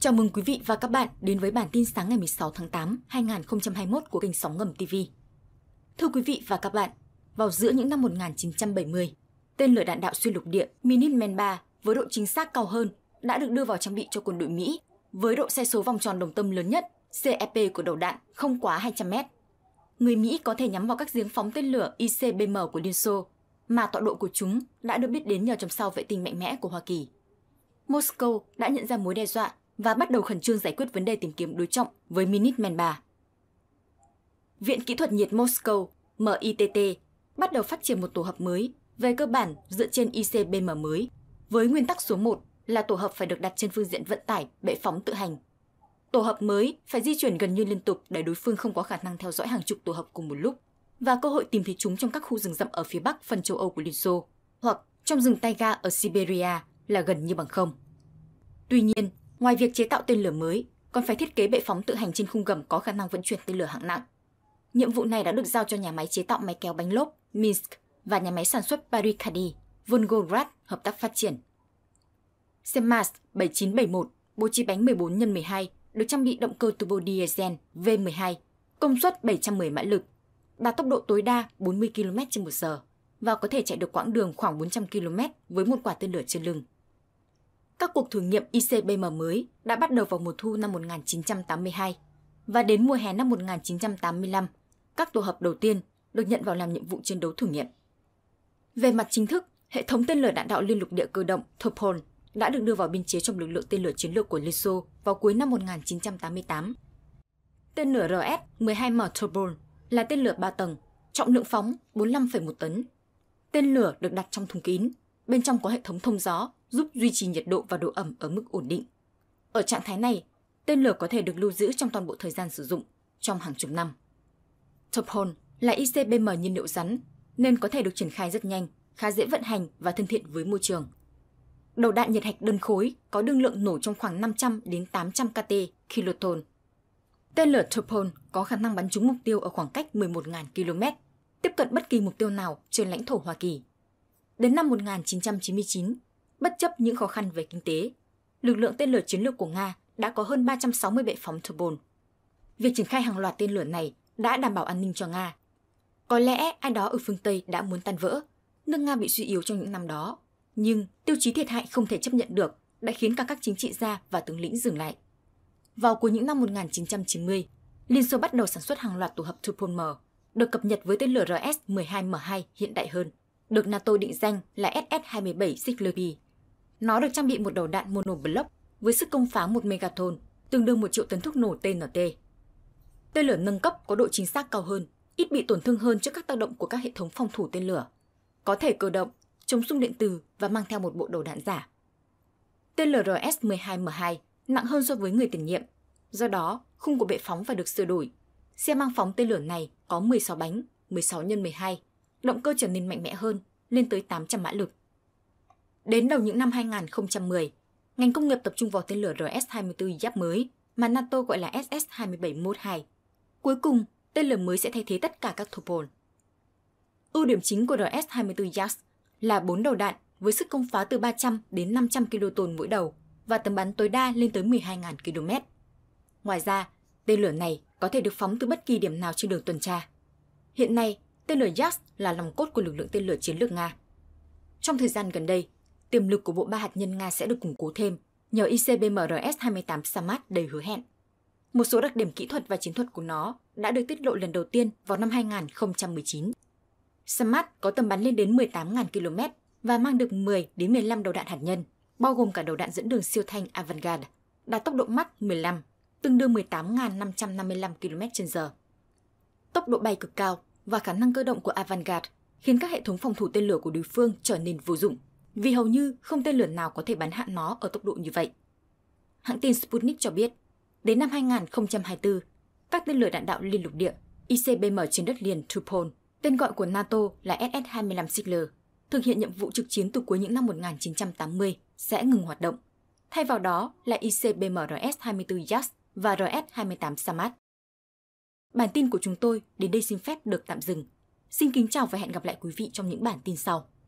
Chào mừng quý vị và các bạn đến với bản tin sáng ngày 16 tháng 8, 2021 của kênh Sóng Ngầm TV. Thưa quý vị và các bạn, vào giữa những năm 1970, tên lửa đạn đạo xuyên lục địa Minuteman 3 với độ chính xác cao hơn đã được đưa vào trang bị cho quân đội Mỹ với độ xe số vòng tròn đồng tâm lớn nhất CEP của đầu đạn không quá 200 mét. Người Mỹ có thể nhắm vào các giếng phóng tên lửa ICBM của Liên Xô mà tọa độ của chúng đã được biết đến nhờ trong sau vệ tinh mạnh mẽ của Hoa Kỳ. Moscow đã nhận ra mối đe dọa và bắt đầu khẩn trương giải quyết vấn đề tìm kiếm đối trọng với Minitman 3. Viện Kỹ thuật nhiệt Moscow, MITT, bắt đầu phát triển một tổ hợp mới về cơ bản dựa trên ICBM mới, với nguyên tắc số 1 là tổ hợp phải được đặt trên phương diện vận tải, bệ phóng tự hành. Tổ hợp mới phải di chuyển gần như liên tục để đối phương không có khả năng theo dõi hàng chục tổ hợp cùng một lúc và cơ hội tìm thấy chúng trong các khu rừng rậm ở phía bắc phần châu Âu của Liên Xô hoặc trong rừng taiga ở Siberia là gần như bằng không. Tuy nhiên, Ngoài việc chế tạo tên lửa mới, còn phải thiết kế bệ phóng tự hành trên khung gầm có khả năng vận chuyển tên lửa hạng nặng. Nhiệm vụ này đã được giao cho nhà máy chế tạo máy kéo bánh lốp Minsk và nhà máy sản xuất Barikadi, Volgograd hợp tác phát triển. Semast 7971 bố trí bánh 14 x 12 được trang bị động cơ turbo diesel V12, công suất 710 mã lực, đạt tốc độ tối đa 40 km/h và có thể chạy được quãng đường khoảng 400 km với một quả tên lửa trên lưng các cuộc thử nghiệm ICBM mới đã bắt đầu vào mùa thu năm 1982 và đến mùa hè năm 1985, các tổ hợp đầu tiên được nhận vào làm nhiệm vụ chiến đấu thử nghiệm. Về mặt chính thức, hệ thống tên lửa đạn đạo liên lục địa cơ động Topol đã được đưa vào biên chế trong lực lượng tên lửa chiến lược của Liên Xô vào cuối năm 1988. Tên lửa RS-12M Topol là tên lửa 3 tầng, trọng lượng phóng 45,1 tấn. Tên lửa được đặt trong thùng kín, bên trong có hệ thống thông gió giúp duy trì nhiệt độ và độ ẩm ở mức ổn định. Ở trạng thái này, tên lửa có thể được lưu giữ trong toàn bộ thời gian sử dụng, trong hàng chục năm. Topol là ICBM nhiên liệu rắn, nên có thể được triển khai rất nhanh, khá dễ vận hành và thân thiện với môi trường. Đầu đạn nhiệt hạch đơn khối có đương lượng nổ trong khoảng 500 đến 800 kt kiloton. Tên lửa Topol có khả năng bắn trúng mục tiêu ở khoảng cách 11.000 km, tiếp cận bất kỳ mục tiêu nào trên lãnh thổ Hoa Kỳ. Đến năm 1999, bất chấp những khó khăn về kinh tế. Lực lượng tên lửa chiến lược của Nga đã có hơn 360 bệ phóng Turbol. Việc triển khai hàng loạt tên lửa này đã đảm bảo an ninh cho Nga. Có lẽ ai đó ở phương Tây đã muốn tan vỡ, nước Nga bị suy yếu trong những năm đó. Nhưng tiêu chí thiệt hại không thể chấp nhận được đã khiến cả các chính trị gia và tướng lĩnh dừng lại. Vào cuối những năm 1990, Liên Xô bắt đầu sản xuất hàng loạt tổ hợp Tupol M, được cập nhật với tên lửa RS-12M2 hiện đại hơn, được NATO định danh là SS-27 Siglerby. Nó được trang bị một đầu đạn monoblock với sức công phá 1 megaton, tương đương 1 triệu tấn thuốc nổ TNT. Tên lửa nâng cấp có độ chính xác cao hơn, ít bị tổn thương hơn trước các tác động của các hệ thống phòng thủ tên lửa. Có thể cơ động, chống xung điện từ và mang theo một bộ đầu đạn giả. Tên lửa RS-12M2 nặng hơn so với người tiền nhiệm, do đó khung của bệ phóng phải được sửa đổi. Xe mang phóng tên lửa này có 16 bánh, 16 x 12, động cơ trở nên mạnh mẽ hơn, lên tới 800 mã lực. Đến đầu những năm 2010, ngành công nghiệp tập trung vào tên lửa RS-24 giáp mới mà NATO gọi là SS-27-12. Cuối cùng, tên lửa mới sẽ thay thế tất cả các Topol. Ưu điểm chính của RS-24 Yaks là 4 đầu đạn với sức công phá từ 300 đến 500 kiloton mỗi đầu và tầm bắn tối đa lên tới 12.000 km. Ngoài ra, tên lửa này có thể được phóng từ bất kỳ điểm nào trên đường tuần tra. Hiện nay, tên lửa Yaks là lòng cốt của lực lượng tên lửa chiến lược Nga. Trong thời gian gần đây, tiềm lực của bộ ba hạt nhân Nga sẽ được củng cố thêm nhờ ICBMRS-28 samat đầy hứa hẹn. Một số đặc điểm kỹ thuật và chiến thuật của nó đã được tiết lộ lần đầu tiên vào năm 2019. samat có tầm bắn lên đến 18.000 km và mang được 10 đến 15 đầu đạn hạt nhân, bao gồm cả đầu đạn dẫn đường siêu thanh Avangard, đạt tốc độ Mach 15, tương đương 18.555 km/h. Tốc độ bay cực cao và khả năng cơ động của Avangard khiến các hệ thống phòng thủ tên lửa của đối phương trở nên vô dụng vì hầu như không tên lửa nào có thể bắn hạ nó ở tốc độ như vậy. Hãng tin Sputnik cho biết, đến năm 2024, các tên lửa đạn đạo liên lục địa ICBM trên đất liền Tupol, tên gọi của NATO là SS-25 Sigler, thực hiện nhiệm vụ trực chiến từ cuối những năm 1980 sẽ ngừng hoạt động. Thay vào đó là ICBM RS-24 Yaks và RS-28 Samad. Bản tin của chúng tôi đến đây xin phép được tạm dừng. Xin kính chào và hẹn gặp lại quý vị trong những bản tin sau.